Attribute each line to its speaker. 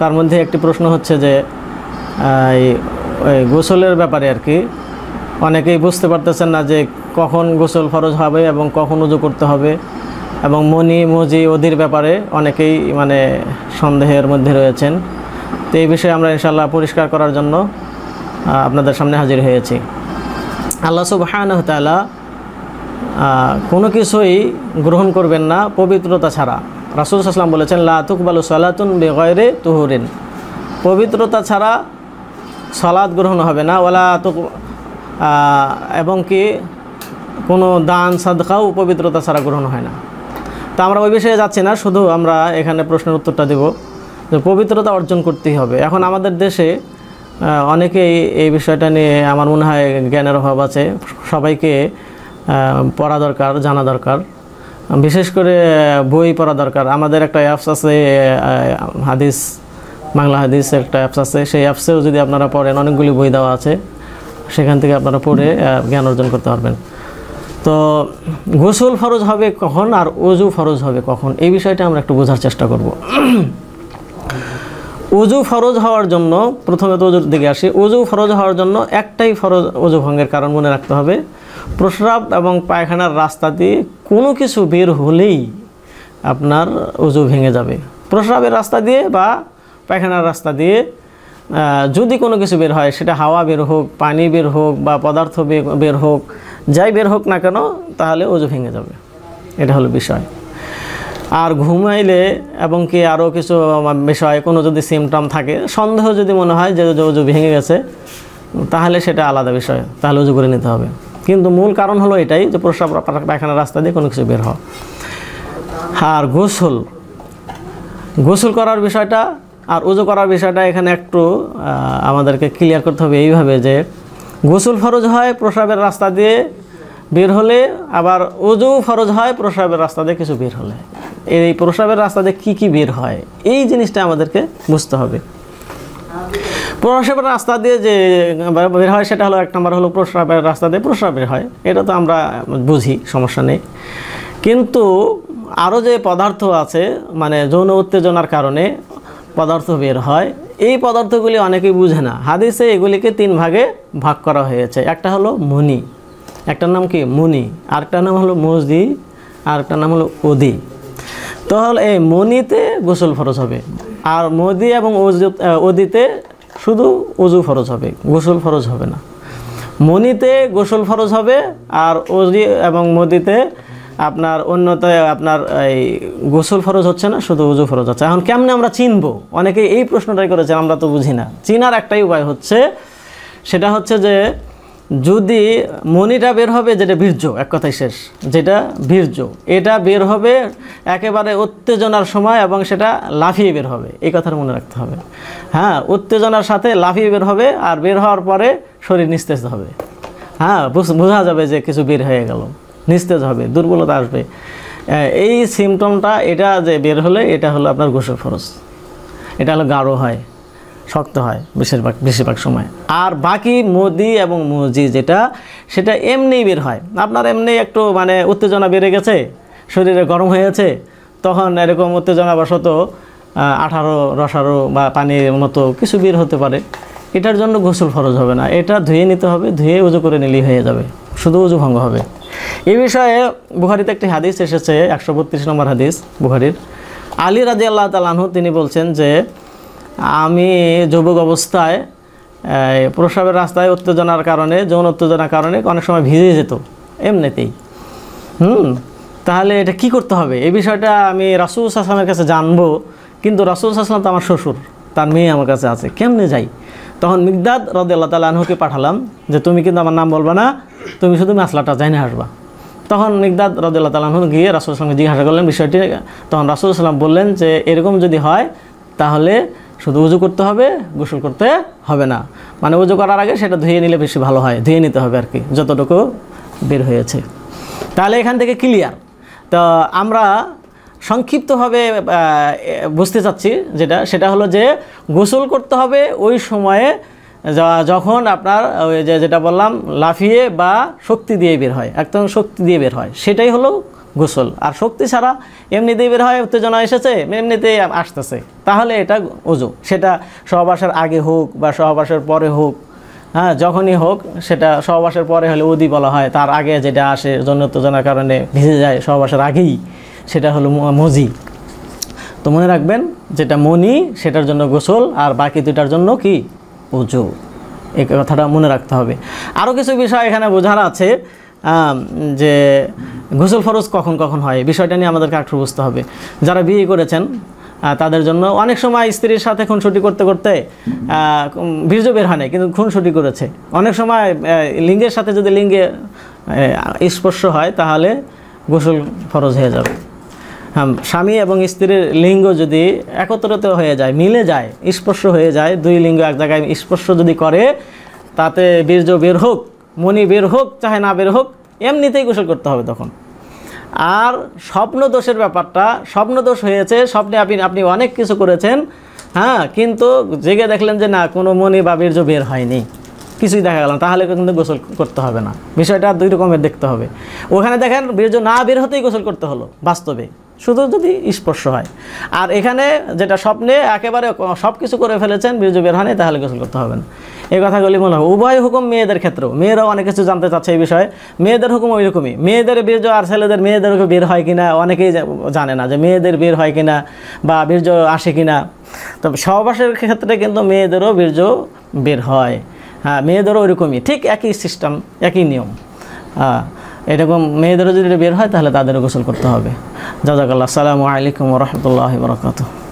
Speaker 1: তার মধ্যে একটি প্রশ্ন হচ্ছে যে গোসলের ব্যাপারে আর কি অনেকেই বুঝতে পারতেছেন না যে কখন গোসল ফরজ হবে এবং কখন উজু করতে হবে এবং মনি মজি অধির ব্যাপারে অনেকেই মানে সন্দেহের মধ্যে রয়েছেন তো এই বিষয়ে আমরা ইনশাল্লাহ পরিষ্কার করার জন্য আপনাদের সামনে হাজির হয়েছি আল্লাহ সুবাহানহতালা কোনো কিছুই গ্রহণ করবেন না পবিত্রতা ছাড়া রাসুল সাল্লাম বলেছেন লাতুকবালু সালাতুন বেগয়রে তুহরিন পবিত্রতা ছাড়া সালাদ গ্রহণ হবে না ওলা তুক এবং কি কোনো দান সাদকাও পবিত্রতা ছাড়া গ্রহণ হয় না তা আমরা ওই বিষয়ে যাচ্ছি না শুধু আমরা এখানে প্রশ্নের উত্তরটা দেব যে পবিত্রতা অর্জন করতেই হবে এখন আমাদের দেশে অনেকেই এই বিষয়টা নিয়ে আমার মনে হয় জ্ঞানের অভাব আছে সবাইকে পড়া দরকার জানা দরকার বিশেষ করে বই পড়া দরকার আমাদের একটা অ্যাপস আছে হাদিস বাংলা হাদিস একটা অ্যাপস আছে সেই অ্যাপসেও যদি আপনারা পড়েন অনেকগুলি বই দেওয়া আছে সেখান থেকে আপনারা পড়ে জ্ঞান অর্জন করতে পারবেন তো গোসল ফরজ হবে কখন আর অজু ফরজ হবে কখন এই বিষয়টা আমরা একটু বোঝার চেষ্টা করব অজু ফরজ হওয়ার জন্য প্রথমে তো অজুর দিকে আসি অজু ফরজ হওয়ার জন্য একটাই ফরজ অজু ভঙ্গের কারণ মনে রাখতে হবে প্রস্রাব এবং পায়খানার রাস্তা দিয়ে কোনো কিছু বের হলেই আপনার অজু ভেঙে যাবে প্রস্রাবের রাস্তা দিয়ে বা পায়খানার রাস্তা দিয়ে যদি কোনো কিছু বের হয় সেটা হাওয়া বের হোক পানি বের হোক বা পদার্থ বের হোক যাই বের হোক না কেন তাহলে অজু ভেঙে যাবে এটা হলো বিষয় আর ঘুমাইলে এবং কি আরও কিছু বিষয় কোনো যদি সিমটম থাকে সন্দেহ যদি মনে হয় যে উজু ভেঙে গেছে তাহলে সেটা আলাদা বিষয় তাহলে উজু করে নিতে হবে কিন্তু মূল কারণ হলো এটাই যে প্রস্রাব পায়খানার রাস্তা দিয়ে কোনো কিছু বের হওয়া আর গোসল গোসল করার বিষয়টা আর উজু করার বিষয়টা এখানে একটু আমাদেরকে ক্লিয়ার করতে হবে এইভাবে যে গোসল ফরজ হয় প্রস্রাবের রাস্তা দিয়ে বের হলে আবার উজু ফরজ হয় প্রস্রাবের রাস্তা দিয়ে কিছু বের হলে এই প্রস্রাবের রাস্তা দিয়ে কী কী বের হয় এই জিনিসটা আমাদেরকে বুঝতে হবে প্রস্রাবের রাস্তা দিয়ে যে বের হয় সেটা হলো এক নম্বর হলো প্রস্রাবের রাস্তা দিয়ে প্রস্রাব বের হয় এটা তো আমরা বুঝি সমস্যা নেই কিন্তু আরও যে পদার্থ আছে মানে যৌন উত্তেজনার কারণে পদার্থ বের হয় এই পদার্থগুলি অনেকেই বুঝে না হাদিসে এগুলিকে তিন ভাগে ভাগ করা হয়েছে একটা হলো মনি একটার নাম কি মনি আরেকটার নাম হলো মসদি আরেকটার নাম হলো তো তাহলে এই মনিতে গোসল ফরজ হবে আর মদি এবং ওদিতে শুধু উজু ফরজ হবে গোসল ফরজ হবে না মনিতে গোসল ফরজ হবে আর ওজি এবং মদিতে আপনার অন্যতে আপনার এই গোসল ফরজ হচ্ছে না শুধু উজু ফরজ হচ্ছে এখন কেমনে আমরা চিনব অনেকে এই প্রশ্নটাই করেছে আমরা তো বুঝি না চিনার একটাই উপায় হচ্ছে সেটা হচ্ছে যে যদি মনিটা বের হবে যেটা বীর্য এক কথাই শেষ যেটা বীর্য এটা বের হবে একেবারে উত্তেজনার সময় এবং সেটা লাফিয়ে বের হবে এই কথাটা মনে রাখতে হবে হ্যাঁ উত্তেজনার সাথে লাফিয়ে বের হবে আর বের হওয়ার পরে শরীর নিস্তেজ হবে হ্যাঁ বোঝা যাবে যে কিছু বের হয়ে গেল নিস্তেজ হবে দুর্বলতা আসবে এই সিমটমটা এটা যে বের হলে এটা হলো আপনার গোসল ফরস এটা হলো গাঢ় হয় শক্ত হয় বেশিরভাগ বেশিরভাগ সময় আর বাকি মোদি এবং মুজি যেটা সেটা এমনিই বের হয় আপনার এমনি একটু মানে উত্তেজনা বেড়ে গেছে শরীরে গরম হয়েছে তখন এরকম উত্তেজনাবশত আঠারো রসারো বা পানির মতো কিছু বের হতে পারে এটার জন্য গোসল ফরজ হবে না এটা ধুয়ে নিতে হবে ধুয়ে উজু করে নিলেই হয়ে যাবে শুধু উজু ভঙ্গ হবে এ বিষয়ে বুহারিতে একটি হাদিস এসেছে একশো বত্রিশ নম্বর হাদিস বুহারির আলী রাজি আল্লাহ তালাহু তিনি বলছেন যে আমি যুবক অবস্থায় প্রসাবের রাস্তায় উত্তেজনার কারণে যৌন উত্তেজনার কারণে অনেক সময় ভিজে যেত এমনিতেই হুম তাহলে এটা কি করতে হবে এই বিষয়টা আমি রাসুল আসলামের কাছে জানবো কিন্তু রাসুল আসলাম তো আমার শ্বশুর তার মেয়ে আমার কাছে আছে কেমনে যাই তখন মিগদাদ রদে আল্লাহ তালা আনহুকে পাঠালাম যে তুমি কিন্তু আমার নাম বলবা না তুমি শুধু মাসলাটা জানে আসবা তখন মিগদাদ রদে আল্লাহ তালা আনহু গিয়ে রাসুল আসলামকে জিজ্ঞাসা করলেন বিষয়টি তখন রাসুল আসলাম বললেন যে এরকম যদি হয় তাহলে শুধু উজু করতে হবে গোসল করতে হবে না মানে উজু করার আগে সেটা ধুয়ে নিলে বেশি ভালো হয় ধুয়ে নিতে হবে আর কি যতটুকু বের হয়েছে তাহলে এখান থেকে ক্লিয়ার তো আমরা সংক্ষিপ্তভাবে বুঝতে চাচ্ছি যেটা সেটা হলো যে গোসল করতে হবে ওই সময়ে যখন আপনার ওই যে যেটা বললাম লাফিয়ে বা শক্তি দিয়ে বের হয় একদম শক্তি দিয়ে বের হয় সেটাই হলো গোসল আর শক্তি ছাড়া এমনিতেই বের হয় উত্তেজনা এসেছে এমনিতেই আসতেছে তাহলে এটা অজু সেটা সহবাসের আগে হোক বা সহবাসের পরে হোক হ্যাঁ যখনই হোক সেটা সহবাসের পরে হলে উদি বলা হয় তার আগে যেটা আসে জন্য উত্তেজনার কারণে ভিজে যায় সহবাসের আগেই সেটা হলো মজি তো মনে রাখবেন যেটা মনি সেটার জন্য গোসল আর বাকি দুটার জন্য কি উজু এই কথাটা মনে রাখতে হবে আরও কিছু বিষয় এখানে বোঝার আছে যে গোসল ফরজ কখন কখন হয় বিষয়টা নিয়ে আমাদেরকে একটু বুঝতে হবে যারা বিয়ে করেছেন তাদের জন্য অনেক সময় স্ত্রীর সাথে খুনসুটি করতে করতে বীর্য বের হয় না কিন্তু খুনসুটি করেছে অনেক সময় লিঙ্গের সাথে যদি লিঙ্গে স্পর্শ হয় তাহলে গোসল ফরজ হয়ে যাবে স্বামী এবং স্ত্রীর লিঙ্গ যদি একত্রিত হয়ে যায় মিলে যায় স্পর্শ হয়ে যায় দুই লিঙ্গ এক জায়গায় স্পর্শ যদি করে তাতে বীর্য বের হোক মনি বের হোক চাহে না বের হোক এমনিতেই গোসল করতে হবে তখন আর স্বপ্ন দোষের ব্যাপারটা স্বপ্ন দোষ হয়েছে স্বপ্নে আপনি আপনি অনেক কিছু করেছেন হ্যাঁ কিন্তু জেগে দেখলেন যে না কোনো মনি বা বীর্য বের হয়নি কিছুই দেখা গেল তাহলে কিন্তু গোসল করতে হবে না বিষয়টা দুই রকমের দেখতে হবে ওখানে দেখেন বীর্য না বের হতেই গোসল করতে হলো বাস্তবে শুধু যদি স্পর্শ হয় আর এখানে যেটা স্বপ্নে একেবারে সব কিছু করে ফেলেছেন বীর্য বের হয়নি তাহলে গোসল করতে হবে না এই কথাগুলি মনে হয় উভয় হুকুম মেয়েদের ক্ষেত্রেও মেয়েরাও অনেক কিছু জানতে চাচ্ছে এই বিষয়ে মেয়েদের হুকুম ওই রকমই মেয়েদের বীর্য আর ছেলেদের মেয়েদের বের হয় কিনা অনেকেই জানে না যে মেয়েদের বের হয় কিনা বা বীর্য আসে কিনা তবে সহবাসের ক্ষেত্রে কিন্তু মেয়েদেরও বীর্য বের হয় হ্যাঁ মেয়েদেরও ওইরকমই ঠিক একই সিস্টেম একই নিয়ম হ্যাঁ এরকম মেয়েদেরও যদি বের হয় তাহলে তাদেরও গোসল করতে হবে জাজাকাল্লাহ সালামু আলাইকুম রহমতুল্লাহ বরকাত